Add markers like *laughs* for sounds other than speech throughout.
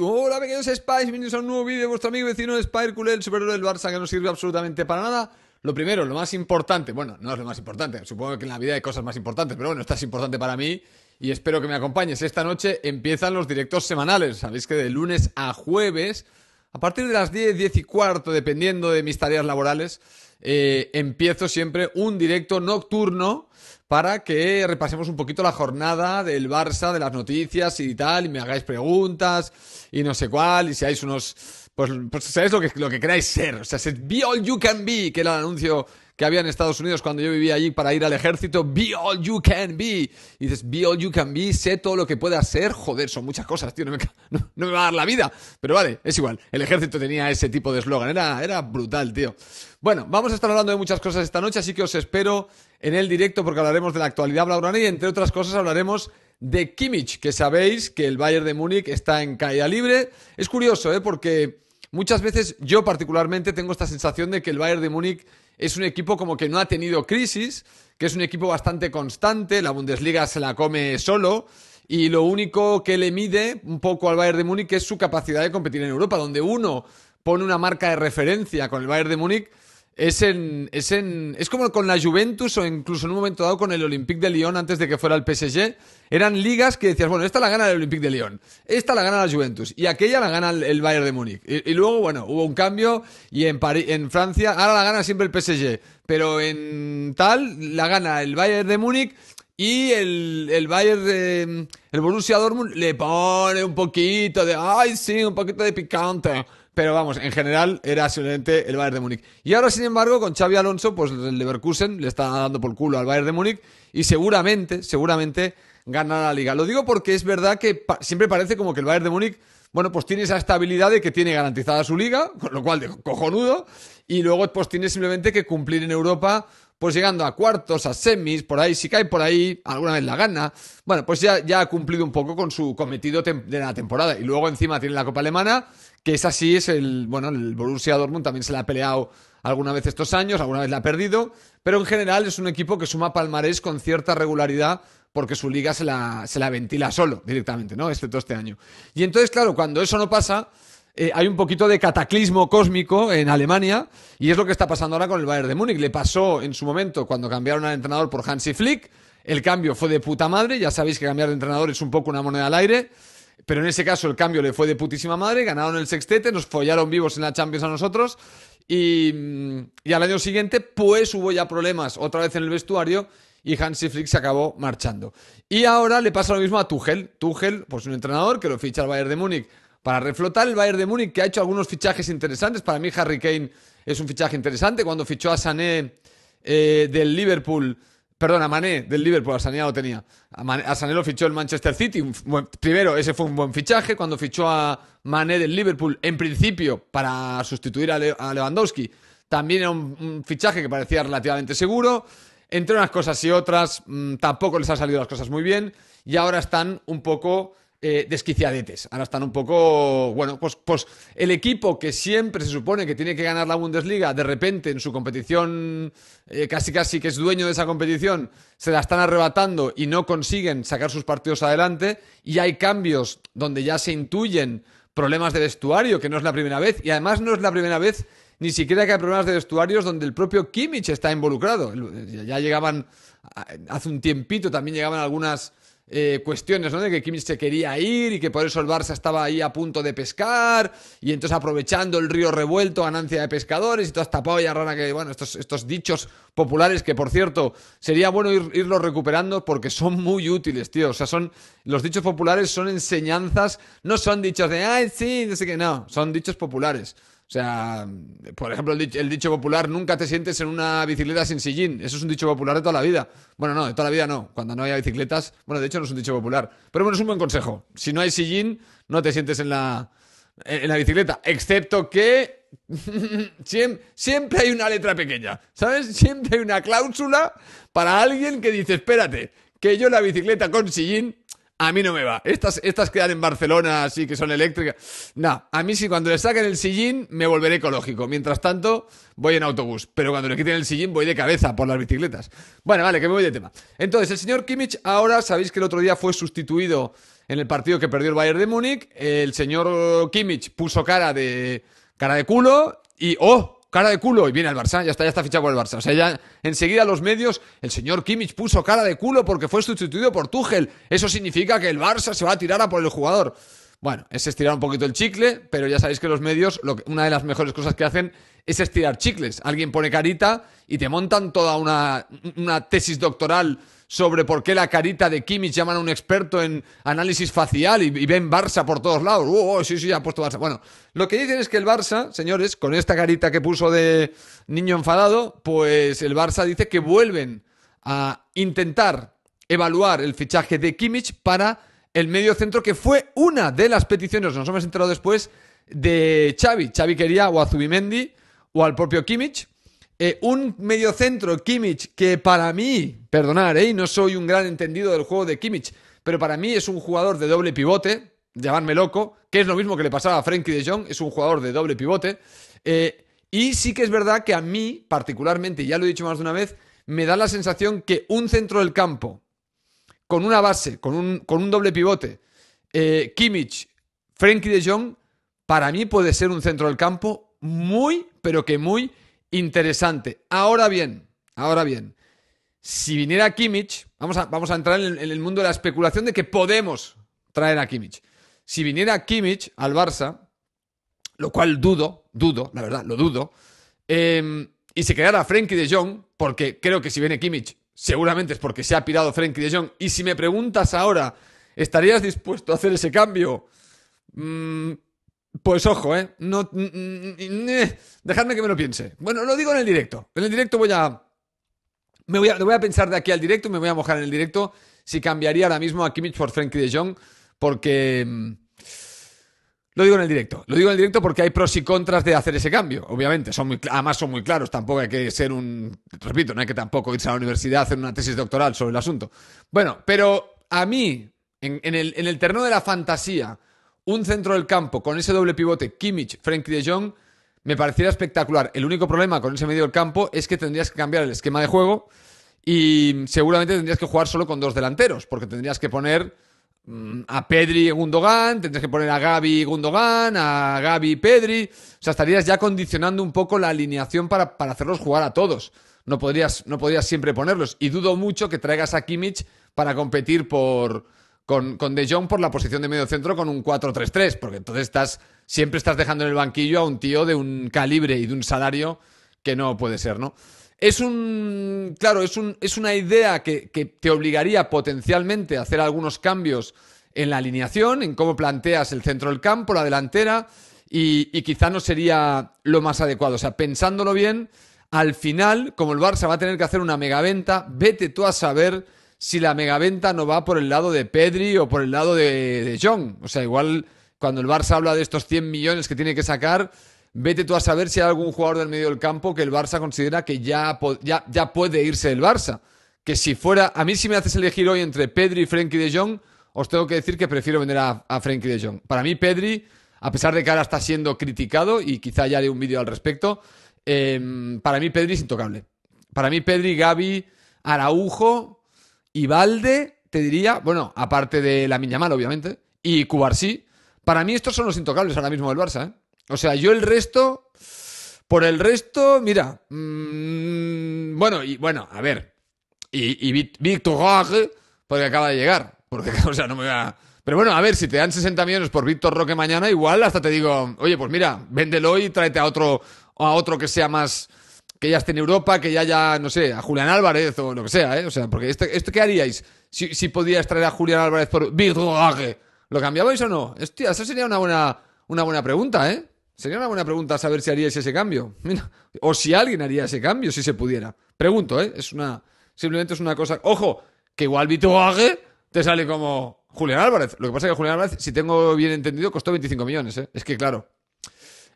Hola pequeños Spice, bienvenidos a un nuevo vídeo de vuestro amigo vecino vecino Spire Culé, el superhéroe del Barça que no sirve absolutamente para nada. Lo primero, lo más importante, bueno, no es lo más importante, supongo que en la vida hay cosas más importantes, pero bueno, esta es importante para mí y espero que me acompañes. Esta noche empiezan los directos semanales, sabéis que de lunes a jueves a partir de las 10, 10 y cuarto, dependiendo de mis tareas laborales, eh, empiezo siempre un directo nocturno para que repasemos un poquito la jornada del Barça, de las noticias y tal, y me hagáis preguntas y no sé cuál, y seáis unos pues, pues sabéis lo que, lo que queráis ser. O sea, es Be All You Can Be, que era el anuncio que había en Estados Unidos cuando yo vivía allí para ir al ejército. Be All You Can Be. Y dices, Be All You Can Be, sé todo lo que pueda ser. Joder, son muchas cosas, tío, *laughs* no me, va a dar la vida. Pero vale, es igual. El ejército tenía ese tipo de eslogan. Era, era brutal, tío. Bueno, vamos a estar hablando de muchas cosas esta noche, así que os espero en el directo porque hablaremos de la actualidad blaugrana y entre otras cosas hablaremos de Kimmich, que sabéis que el Bayern de Múnich está en caída libre. Es curioso, ¿eh? porque muchas veces yo particularmente tengo esta sensación de que el Bayern de Múnich es un equipo como que no ha tenido crisis, que es un equipo bastante constante, la Bundesliga se la come solo y lo único que le mide un poco al Bayern de Múnich es su capacidad de competir en Europa, donde uno pone una marca de referencia con el Bayern de Múnich es como con la Juventus o incluso en un momento dado con el Olympique de Lyon antes de que fuera el PSG. Eran ligas que decías, bueno, esta la gana el Olympique de Lyon, esta la gana la Juventus y aquella la gana el, Bayern de Múnich. Y, luego, bueno, hubo un cambio y en, en Francia ahora la gana siempre el PSG, pero en tal la gana el Bayern de Múnich y el, el Bayern el Borussia Dortmund le pone un poquito de, ay sí, un poquito de picante pero vamos, en general era simplemente el Bayern de Múnich. Y ahora, sin embargo, con Xavi Alonso, pues el Leverkusen le está dando por culo al Bayern de Múnich y seguramente, seguramente ganará la liga. Lo digo porque es verdad que siempre parece como que el Bayern de Múnich, bueno, pues tiene esa estabilidad de que tiene garantizada su liga, con lo cual de cojonudo, y luego pues tiene simplemente que cumplir en Europa pues llegando a cuartos, a semis, por ahí, si cae por ahí, alguna vez la gana. Bueno, pues ya, ya ha cumplido un poco con su cometido de la temporada. Y luego encima tiene la Copa Alemana, que es así, es el, bueno, el Borussia Dortmund también se la ha peleado alguna vez estos años, alguna vez la ha perdido, pero en general es un equipo que suma palmarés con cierta regularidad porque su liga se la, se la ventila solo directamente, ¿no? Excepto este año. Y entonces, claro, cuando eso no pasa, eh, hay un poquito de cataclismo cósmico en Alemania y es lo que está pasando ahora con el Bayern de Múnich. Le pasó en su momento cuando cambiaron al entrenador por Hansi Flick. El cambio fue de puta madre. Ya sabéis que cambiar de entrenador es un poco una moneda al aire. Pero en ese caso el cambio le fue de putísima madre. Ganaron el sextete, nos follaron vivos en la Champions a nosotros. Y, mm, al año siguiente, pues hubo ya problemas otra vez en el vestuario y Hansi Flick se acabó marchando. Y ahora le pasa lo mismo a Tuchel. Tuchel, pues un entrenador que lo ficha al Bayern de Múnich para reflotar el Bayern de Múnich, que ha hecho algunos fichajes interesantes. Para mí, Harry Kane es un fichaje interesante. Cuando fichó a Sané eh, del Liverpool, perdón, a Mané del Liverpool, a Sané lo tenía. A, Sané lo fichó el Manchester City. primero, ese fue un buen fichaje. Cuando fichó a Mané del Liverpool, en principio, para sustituir a, Lewandowski, también era un, fichaje que parecía relativamente seguro. Entre unas cosas y otras, mm, tampoco les han salido las cosas muy bien. Y ahora están un poco eh, desquiciadetes. Ahora están un poco, bueno, pues, pues el equipo que siempre se supone que tiene que ganar la Bundesliga, de repente en su competición, eh, casi casi que es dueño de esa competición, se la están arrebatando y no consiguen sacar sus partidos adelante y hay cambios donde ya se intuyen problemas de vestuario, que no es la primera vez y además no es la primera vez ni siquiera que hay problemas de vestuarios donde el propio Kimmich está involucrado. Ya llegaban, hace un tiempito también llegaban algunas eh, cuestiones, ¿no? De que Kim se quería ir y que por eso el Barça estaba ahí a punto de pescar y entonces aprovechando el río revuelto, ganancia de pescadores y toda esta y rana que, bueno, estos, dichos populares que, por cierto, sería bueno ir, irlos recuperando porque son muy útiles, tío. O sea, son, los dichos populares son enseñanzas, no son dichos de, ay, sí, no sé qué, no, son dichos populares. O sea, por ejemplo, el, dicho popular, nunca te sientes en una bicicleta sin sillín. Eso es un dicho popular de toda la vida. Bueno, no, de toda la vida no. Cuando no haya bicicletas, bueno, de hecho no es un dicho popular. Pero bueno, es un buen consejo. Si no hay sillín, no te sientes en la, bicicleta. Excepto que *laughs* siempre, siempre hay una letra pequeña, ¿sabes? Siempre hay una cláusula para alguien que dice, espérate, que yo la bicicleta con sillín a mí no me va. Estas, estas quedan en Barcelona, así que son eléctricas. No, a mí sí, cuando le saquen el sillín, me volveré ecológico. Mientras tanto, voy en autobús. Pero cuando le quiten el sillín, voy de cabeza por las bicicletas. Bueno, vale, que me voy de tema. Entonces, el señor Kimmich ahora, sabéis que el otro día fue sustituido en el partido que perdió el Bayern de Múnich. El señor Kimmich puso cara de, cara de culo y, oh, cara de culo y viene al Barça, ya está, ya está fichado por el Barça. O sea, ya enseguida los medios, el señor Kimmich puso cara de culo porque fue sustituido por Tuchel. Eso significa que el Barça se va a tirar a por el jugador. Bueno, es estirar un poquito el chicle, pero ya sabéis que los medios, una de las mejores cosas que hacen es estirar chicles. Alguien pone carita y te montan toda una, una tesis doctoral sobre por qué la carita de Kimmich llaman a un experto en análisis facial y, ven Barça por todos lados. Uh, oh, sí, sí, ha puesto Barça. Bueno, lo que dicen es que el Barça, señores, con esta carita que puso de niño enfadado, pues el Barça dice que vuelven a intentar evaluar el fichaje de Kimmich para el medio centro, que fue una de las peticiones, nos hemos enterado después, de Xavi. Xavi quería o a Zubimendi o al propio Kimmich. Eh, un un mediocentro, Kimmich, que para mí, perdonar, eh, no soy un gran entendido del juego de Kimmich, pero para mí es un jugador de doble pivote, llamarme loco, que es lo mismo que le pasaba a Frenkie de Jong, es un jugador de doble pivote. Eh, y sí que es verdad que a mí, particularmente, ya lo he dicho más de una vez, me da la sensación que un centro del campo, con una base, con un, con un doble pivote, Kimmich, Frenkie de Jong, para mí puede ser un centro del campo muy, pero que muy interesante. Ahora bien, ahora bien, si viniera Kimmich, vamos a, vamos a entrar en el, mundo de la especulación de que podemos traer a Kimmich. Si viniera Kimmich al Barça, lo cual dudo, dudo, la verdad, lo dudo, em, y se quedara Frenkie de Jong, porque creo que si viene Kimmich, seguramente es porque se ha pirado Frenkie de Jong, y si me preguntas ahora, ¿estarías dispuesto a hacer ese cambio? Mmm... Pues ojo, ¿eh? No, dejadme que me lo piense. Bueno, lo digo en el directo. En el directo voy a... Me voy a, voy a pensar de aquí al directo, me voy a mojar en el directo si cambiaría ahora mismo a Kimmich por Frankie de Jong, porque... Mm, lo digo en el directo. Lo digo en el directo porque hay pros y contras de hacer ese cambio, obviamente. Son además son muy claros. Tampoco hay que ser un... Repito, no hay que tampoco irse a la universidad a hacer una tesis doctoral sobre el asunto. Bueno, pero a mí, en, el, en el terreno de la fantasía un centro del campo con ese doble pivote, Kimmich, Frenkie de Jong, me pareciera espectacular. El único problema con ese medio del campo es que tendrías que cambiar el esquema de juego y seguramente tendrías que jugar solo con dos delanteros, porque tendrías que poner mm, a Pedri Gundogan, tendrías que poner a Gaby Gundogan, a y Pedri. O sea, estarías ya condicionando un poco la alineación para, para hacerlos jugar a todos. No podrías, no podrías siempre ponerlos. Y dudo mucho que traigas a Kimmich para competir por con, De Jong por la posición de medio centro con un 4-3-3, porque entonces estás, siempre estás dejando en el banquillo a un tío de un calibre y de un salario que no puede ser, ¿no? Es un. Claro, es, una idea que, te obligaría potencialmente a hacer algunos cambios en la alineación, en cómo planteas el centro del campo, la delantera, y, y, quizá no sería lo más adecuado. O sea, pensándolo bien, al final, como el Barça va a tener que hacer una megaventa, vete tú a saber si la megaventa no va por el lado de Pedri o por el lado de, de John. O sea, igual cuando el Barça habla de estos 100 millones que tiene que sacar, vete tú a saber si hay algún jugador del medio del campo que el Barça considera que ya, ya, puede irse del Barça. Que si fuera, a mí si me haces elegir hoy entre Pedri y Frenkie de Jong, os tengo que decir que prefiero vender a, a Frenkie de Jong. Para mí Pedri, a pesar de que ahora está siendo criticado y quizá ya haré un vídeo al respecto, eh, para mí Pedri es intocable. Para mí Pedri, Gaby, Araujo, y Valde, te diría, bueno, aparte de la Miñamal, obviamente, y Cubarsí, para mí estos son los intocables ahora mismo del Barça. ¿eh? O sea, yo el resto, por el resto, mira, mm, bueno, y bueno, a ver, y, y Víctor Roque, porque acaba de llegar, porque, *laughs* o sea, no me va... Pero bueno, a ver, si te dan 60 millones por Víctor Roque mañana, igual hasta te digo, oye, pues mira, véndelo y tráete a otro, a otro que sea más que ya esté en Europa, que ya haya, no sé, a Julián Álvarez o lo que sea, ¿eh? O sea, porque este, esto, ¿qué haríais si, si podíais traer a Julián Álvarez por Hague. ¿Lo cambiabais o no? Hostia, esa sería una buena, una buena pregunta, ¿eh? Sería una buena pregunta saber si haríais ese cambio. *laughs* o si alguien haría ese cambio, si se pudiera. Pregunto, ¿eh? Es una. Simplemente es una cosa. Ojo, que igual Hague te sale como Julián Álvarez. Lo que pasa es que Julián Álvarez, si tengo bien entendido, costó 25 millones, ¿eh? Es que claro,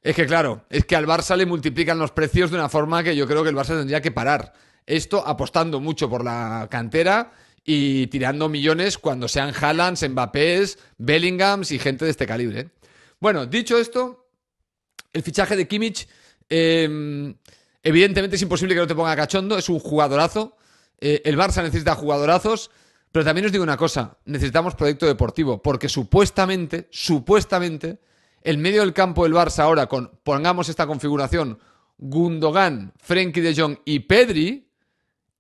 es que claro, es que al Barça le multiplican los precios de una forma que yo creo que el Barça tendría que parar. Esto apostando mucho por la cantera y tirando millones cuando sean Haaland, Mbappés, Bellinghams y gente de este calibre. Bueno, dicho esto, el fichaje de Kimmich, em, evidentemente es imposible que no te ponga cachondo, es un jugadorazo. Eh, el Barça necesita jugadorazos, pero también os digo una cosa, necesitamos proyecto deportivo, porque supuestamente, supuestamente, el medio del campo del Barça ahora con, pongamos esta configuración, Gundogan, Frenkie de Jong y Pedri,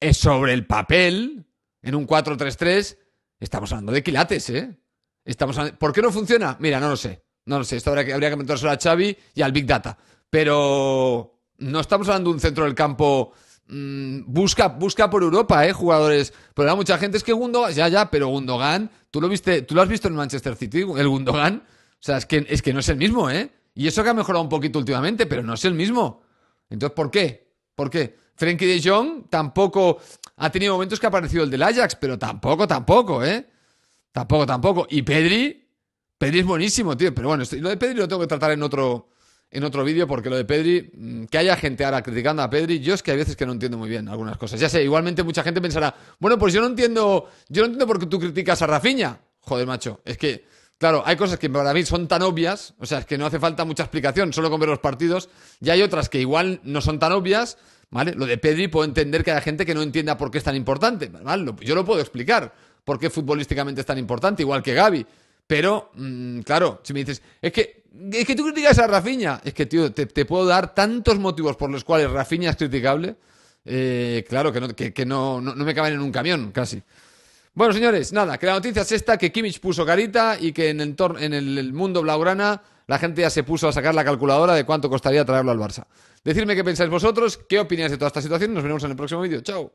es sobre el papel, en un 4-3-3, estamos hablando de quilates, ¿eh? Estamos ¿Por qué no funciona? Mira, no lo sé. No lo sé. Esto habría que, habría meterse a Xavi y al Big Data. Pero no estamos hablando de un centro del campo mm, busca, busca por Europa, eh, jugadores. Pero hay mucha gente es que Gundogan, ya, ya, pero Gundogan, tú lo viste, tú lo has visto en Manchester City, el Gundogan o sea, es que, es que no es el mismo, ¿eh? Y eso que ha mejorado un poquito últimamente, pero no es el mismo. Entonces, ¿por qué? ¿Por qué? Frenkie de Jong tampoco ha tenido momentos que ha parecido el del Ajax, pero tampoco, tampoco, ¿eh? Tampoco, tampoco. Y Pedri, Pedri es buenísimo, tío. Pero bueno, lo de Pedri lo tengo que tratar en otro, en otro vídeo, porque lo de Pedri, mm, que haya gente ahora criticando a Pedri, yo es que a veces que no entiendo muy bien algunas cosas. Ya sé, igualmente mucha gente pensará, bueno, pues yo no entiendo, yo no entiendo por qué tú criticas a Rafiña. Joder, macho, es que Claro, hay cosas que para mí son tan obvias, o sea, es que no hace falta mucha explicación, solo con ver los partidos, y hay otras que igual no son tan obvias, ¿vale? Lo de Pedri puedo entender que haya gente que no entienda por qué es tan importante, ¿vale? Yo lo puedo explicar, por qué futbolísticamente es tan importante, igual que Gaby, pero, mm, claro, si me dices, es que, que tú criticas a Rafiña, es que, tío, te, puedo dar tantos motivos por los cuales Rafiña es criticable, eh, claro, que, no, que, no, no me caben en un camión, casi. Bueno, señores, nada, que la noticia es esta, que Kimmich puso carita y que en el, mundo blaugrana la gente ya se puso a sacar la calculadora de cuánto costaría traerlo al Barça. Decidme qué pensáis vosotros, qué opináis de toda esta situación. Nos vemos en el próximo vídeo. Chao.